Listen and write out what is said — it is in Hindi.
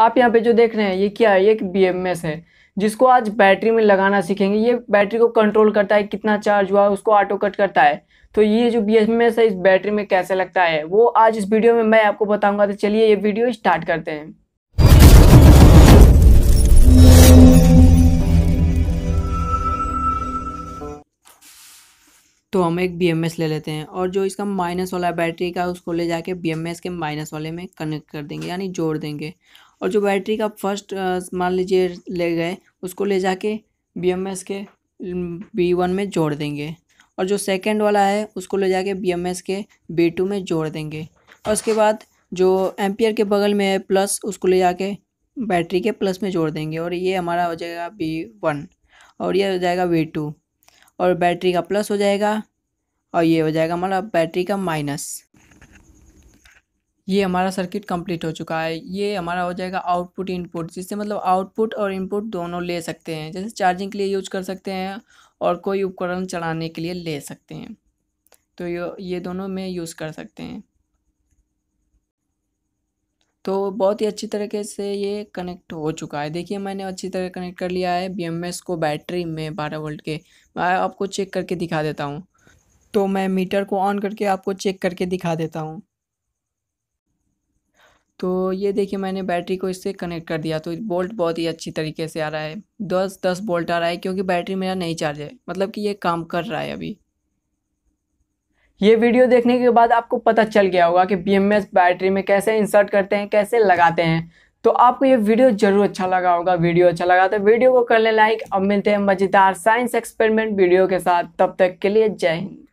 आप यहाँ पे जो देख रहे हैं ये क्या है ये एक बी है जिसको आज बैटरी में लगाना सीखेंगे ये बैटरी को कंट्रोल करता है कितना चार्ज हुआ उसको ऑटो कट करता है तो ये जो बी है इस बैटरी में कैसे लगता है वो आज इस वीडियो में मैं आपको बताऊंगा तो चलिए ये वीडियो स्टार्ट करते हैं तो हम एक बी ले लेते हैं और जो इसका माइनस वाला बैटरी का उसको ले जाके बी के माइनस वाले में कनेक्ट कर देंगे यानी जोड़ देंगे और जो बैटरी का फर्स्ट मान लीजिए ले गए उसको ले जाके बी एम एस के बी वन में जोड़ देंगे और जो सेकंड वाला है उसको ले जाके बी एम एस के बी टू में जोड़ देंगे और उसके बाद जो एम्पियर के बगल में है प्लस उसको ले जाके बैटरी के प्लस में जोड़ देंगे और ये हमारा हो जाएगा बी वन और ये हो जाएगा वी टू और बैटरी का प्लस हो जाएगा और ये हो जाएगा हमारा बैटरी का माइनस ये हमारा सर्किट कंप्लीट हो चुका है ये हमारा हो जाएगा आउटपुट इनपुट जिससे मतलब आउटपुट और इनपुट दोनों ले सकते हैं जैसे चार्जिंग के लिए यूज कर सकते हैं और कोई उपकरण चलाने के लिए ले सकते हैं तो ये ये दोनों में यूज़ कर सकते हैं तो बहुत ही अच्छी तरीके से ये कनेक्ट हो चुका है देखिए मैंने अच्छी तरह कनेक्ट कर लिया है बी को बैटरी में बारह वोल्ट के मैं आपको चेक करके दिखा देता हूँ तो मैं मीटर को ऑन करके आपको चेक करके दिखा देता हूँ तो ये देखिए मैंने बैटरी को इससे कनेक्ट कर दिया तो बोल्ट बहुत ही अच्छी तरीके से आ रहा है दस दस बोल्ट आ रहा है क्योंकि बैटरी मेरा नहीं चार्ज है मतलब कि ये काम कर रहा है अभी ये वीडियो देखने के बाद आपको पता चल गया होगा कि बी बैटरी में कैसे इंसर्ट करते हैं कैसे लगाते हैं तो आपको ये वीडियो जरूर अच्छा लगा होगा वीडियो अच्छा लगा तो वीडियो को कर ले लाइक अब मिलते हैं मज़ेदार साइंस एक्सपेरिमेंट वीडियो के साथ तब तक के लिए जय हिंद